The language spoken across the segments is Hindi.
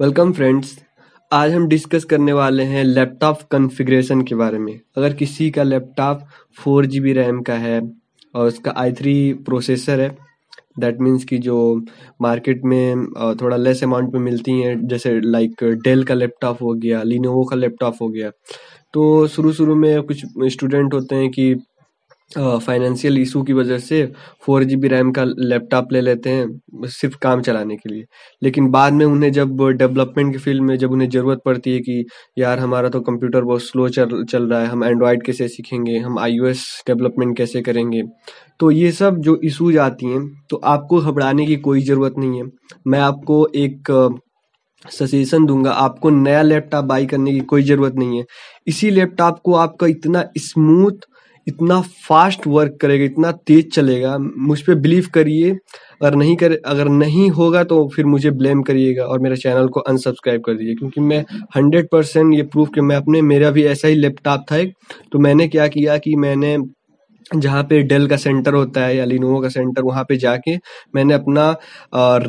वेलकम फ्रेंड्स आज हम डिस्कस करने वाले हैं लैपटॉप कॉन्फ़िगरेशन के बारे में अगर किसी का लैपटॉप फोर जी रैम का है और उसका आई थ्री प्रोसेसर है दैट मीन्स कि जो मार्केट में थोड़ा लेस अमाउंट में मिलती हैं जैसे लाइक डेल का लैपटॉप हो गया लिनोवो का लैपटॉप हो गया तो शुरू शुरू में कुछ स्टूडेंट होते हैं कि फाइनेंशियल इशू की वजह से फोर जी रैम का लैपटॉप ले लेते हैं सिर्फ काम चलाने के लिए लेकिन बाद में उन्हें जब डेवलपमेंट की फील्ड में जब उन्हें ज़रूरत पड़ती है कि यार हमारा तो कंप्यूटर बहुत स्लो चल चल रहा है हम एंड्रॉयड कैसे सीखेंगे हम आईओएस डेवलपमेंट कैसे करेंगे तो ये सब जो इशूज आती हैं तो आपको घबराने की कोई ज़रूरत नहीं है मैं आपको एक सजेशन दूंगा आपको नया लैपटॉप बाई करने की कोई ज़रूरत नहीं है इसी लैपटॉप को आपका इतना स्मूथ इतना फास्ट वर्क करेगा इतना तेज चलेगा मुझ पर बिलीव करिए अगर नहीं कर अगर नहीं होगा तो फिर मुझे ब्लेम करिएगा और मेरे चैनल को अनसब्सक्राइब कर दीजिए क्योंकि मैं हंड्रेड परसेंट ये प्रूफ कि मैं अपने मेरा भी ऐसा ही लैपटॉप था एक तो मैंने क्या किया कि मैंने जहाँ पे डेल का सेंटर होता है या लिनोवो का सेंटर वहाँ पे जाके मैंने अपना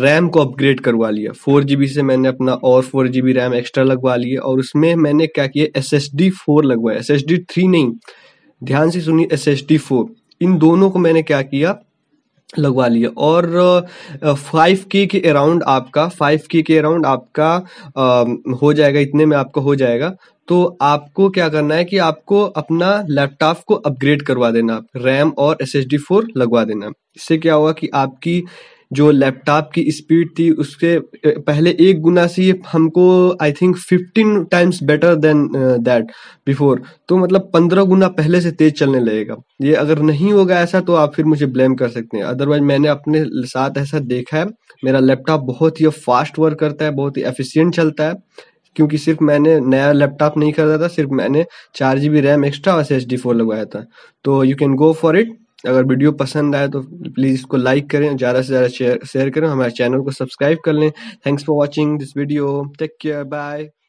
रैम को अपग्रेड करवा लिया फोर जी से मैंने अपना और फोर जी रैम एक्स्ट्रा लगवा लिया और उसमें मैंने क्या किया एस एस डी फोर लगवाया एस एस डी थ्री नहीं ध्यान से सुनिए एस एस टी फोर इन दोनों को मैंने क्या किया लगवा लिया और फाइव के के अराउंड आपका फाइव के के अराउंड आपका आ, हो जाएगा इतने में आपका हो जाएगा तो आपको क्या करना है कि आपको अपना लैपटॉप को अपग्रेड करवा देना रैम और एस एस डी फोर लगवा देना इससे क्या होगा कि आपकी जो लैपटॉप की स्पीड थी उसके पहले एक गुना से ये हमको I think fifteen times better than that before तो मतलब पंद्रह गुना पहले से तेज चलने लगेगा ये अगर नहीं होगा ऐसा तो आप फिर मुझे ब्लेम कर सकते हैं अदरवाइज मैंने अपने साथ ऐसा देखा है मेरा लैपटॉप बहुत ही फास्ट वर्क करता है बहुत ही एफिशियंट चलता है क्योंकि सिर्फ मैंने नया लैपटॉप नहीं खरीदा था सिर्फ मैंने चार जी बी रैम एक्स्ट्रा और एस डी फोर लगवाया था तो you can go for it अगर वीडियो पसंद आए तो प्लीज़ इसको लाइक करें ज़्यादा से ज़्यादा शेयर करें हमारे चैनल को सब्सक्राइब कर लें thanks for watching this video take care bye